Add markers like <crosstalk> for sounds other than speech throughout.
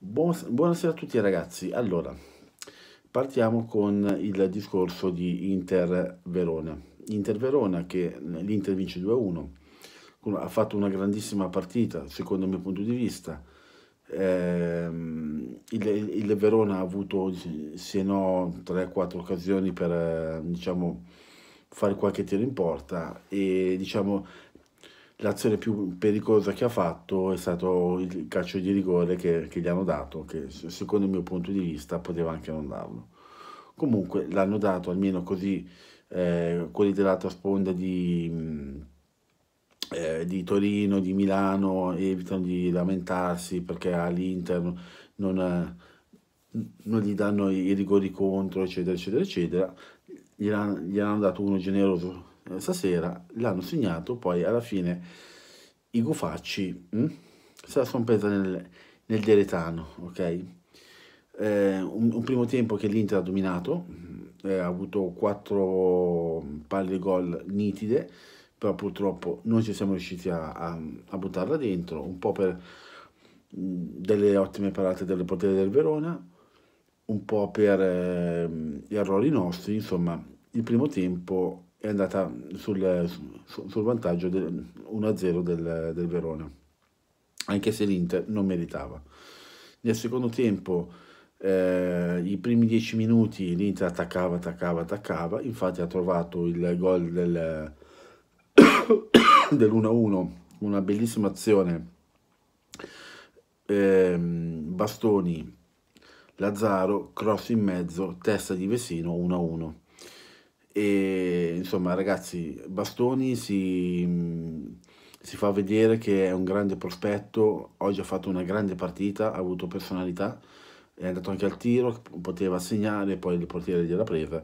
Buonasera a tutti ragazzi, allora partiamo con il discorso di Inter Verona. Inter Verona che l'Inter vince 2-1, ha fatto una grandissima partita secondo il mio punto di vista. Eh, il, il, Verona ha avuto se no 3-4 occasioni per diciamo, fare qualche tiro in porta e diciamo, l'azione più pericolosa che ha fatto è stato il calcio di rigore che, che, gli hanno dato, che secondo il mio punto di vista poteva anche non darlo. Comunque l'hanno dato almeno così eh, quelli dell'altra sponda di, mm, eh, di, Torino, di Milano, evitano di lamentarsi perché all'Inter non, non gli danno i rigori contro, eccetera, eccetera, eccetera. hanno dato uno generoso eh, stasera l'hanno segnato poi alla fine i gufacci mh? Mm, se la sono presa nel, nel deretano ok eh, un, un, primo tempo che l'Inter ha dominato mm, eh, ha avuto 4 palle gol nitide però purtroppo non ci siamo riusciti a, a, a buttarla dentro un po' per mm, delle ottime parate del potere del Verona, un po' per eh, errori nostri, insomma, il primo tempo è andata sul, sul vantaggio del 1-0 del, del Verona, anche se l'Inter non meritava. Nel secondo tempo, eh, i primi dieci minuti l'Inter attaccava, attaccava, attaccava, infatti ha trovato il gol del, <coughs> dell'1-1, una bellissima azione. Eh, bastoni, Lazzaro, cross in mezzo, testa di Vesino 1-1. E insomma, ragazzi, Bastoni si, si fa vedere che è un grande prospetto. Oggi ha fatto una grande partita, ha avuto personalità, è andato anche al tiro, poteva segnare, poi il portiere gliela presa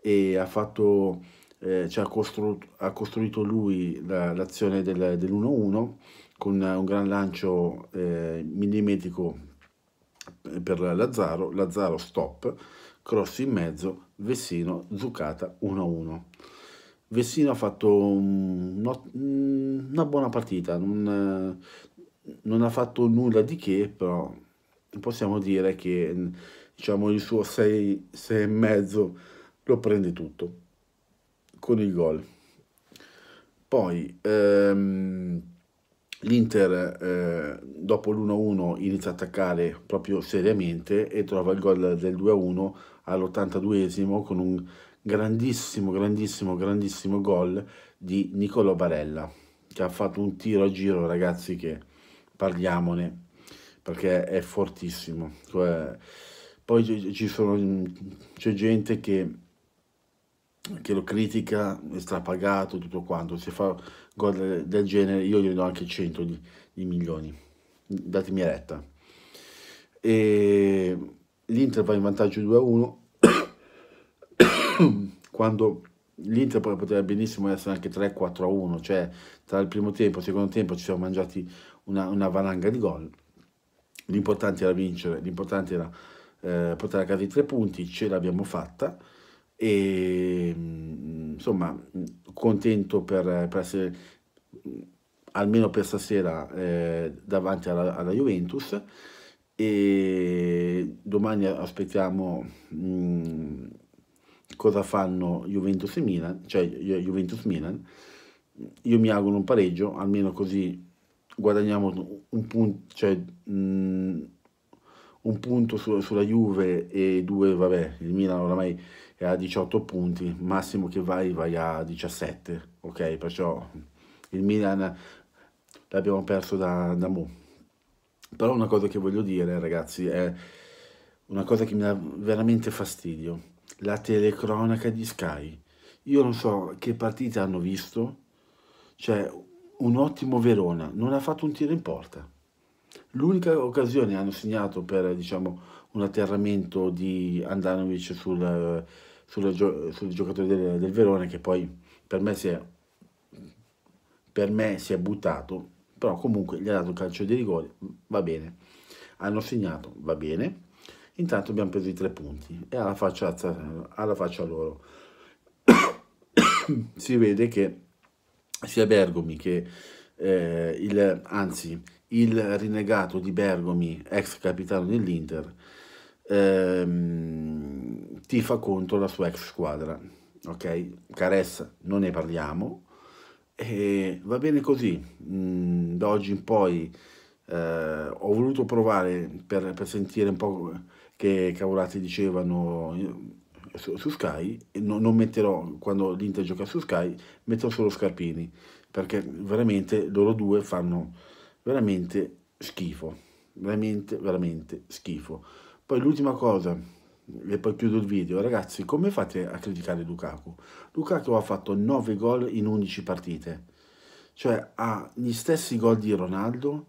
e ha fatto. Eh, cioè ha, costru ha, costruito lui l'azione la, dell'1-1 con un gran lancio eh, millimetrico eh, per Lazzaro, Lazzaro stop cross in mezzo, Vessino, Zuccata 1-1. Vessino ha fatto mm, una buona partita, non, eh, non ha fatto nulla di che, però possiamo dire che mm, diciamo, il suo 6, 6,5 lo prende tutto con il gol. Poi ehm, l'Inter eh, dopo l'1-1 inizia a attaccare proprio seriamente e trova il gol del 2-1 all'82esimo con un grandissimo, grandissimo, grandissimo gol di Nicolo Barella che ha fatto un tiro a giro ragazzi che parliamone perché è fortissimo. Cioè, poi c'è gente che, che, lo critica, è strapagato, tutto quanto. Se fa gol del genere io gli do anche 100 di, di milioni, datemi retta. E l'Inter va in vantaggio 2-1 <coughs> quando l'Inter potrebbe benissimo essere anche 3-4-1, cioè tra il primo tempo e il secondo tempo ci siamo mangiati una, una valanga di gol. L'importante era vincere, l'importante era eh, portare a casa i tre punti, ce l'abbiamo fatta e mm, insomma contento per, per essere mm, almeno per stasera eh, davanti alla, alla Juventus e domani aspettiamo mh, mm, cosa fanno Juventus e Milan, cioè Juventus Milan. Io mi auguro un pareggio, almeno così guadagniamo un punto, cioè, mh, mm, un punto su, sulla Juve e due, vabbè, il Milan oramai è a 18 punti, massimo che vai vai a 17, ok? Perciò il Milan l'abbiamo perso da, da Mo. Però una cosa che voglio dire, ragazzi, è una cosa che mi dà veramente fastidio. La telecronaca di Sky. Io non so che partita hanno visto, cioè un ottimo Verona, non ha fatto un tiro in porta. L'unica occasione hanno segnato per diciamo, un atterramento di Andanovic sul, sul, sul giocatore del, del, Verona che poi per me, è, per me si è buttato però comunque gli ha dato il calcio di rigore, va bene. Hanno segnato, va bene. Intanto abbiamo preso i tre punti e alla faccia, alla faccia loro <coughs> si vede che sia Bergomi che eh, il, anzi il rinnegato di Bergomi, ex capitano dell'Inter, ehm, tifa contro la sua ex squadra. Ok, Caressa non ne parliamo, e eh, va bene così, mm, da oggi in poi eh, ho voluto provare per, per, sentire un po' che cavolate dicevano eh, su, su Sky, no, non metterò quando l'Inter gioca su Sky, metterò solo Scarpini, perché veramente loro due fanno veramente schifo, veramente, veramente schifo. Poi l'ultima cosa e poi chiudo il video, ragazzi, come fate a criticare Lukaku? Lukaku ha fatto 9 gol in 11 partite, cioè ha gli stessi gol di Ronaldo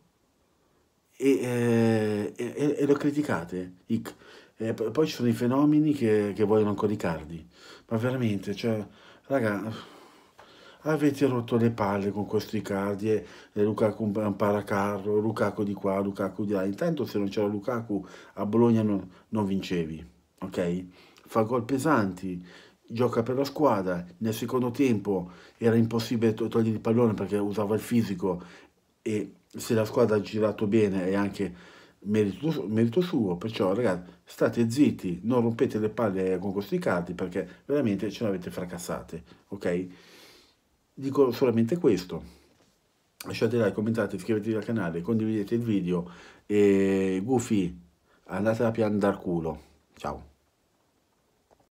e, e, eh, e, e lo criticate. E poi ci sono i fenomeni che, che vogliono ancora i cardi, ma veramente, cioè, raga avete rotto le palle con questi cardi e Lukaku un paracarro, Lukaku di qua, Lukaku di là. Intanto se non c'era Lukaku a Bologna non, non vincevi ok? Fa gol pesanti, gioca per la squadra, nel secondo tempo era impossibile to togliere il pallone perché usava il fisico e se la squadra ha girato bene è anche merito, merito suo, perciò ragazzi state zitti, non rompete le palle con questi cardi perché veramente ce l'avete fracassate, ok? Dico solamente questo lasciate like, commentate, iscrivetevi al canale, condividete il video e Goofy andate a piangere dal culo. Ciao.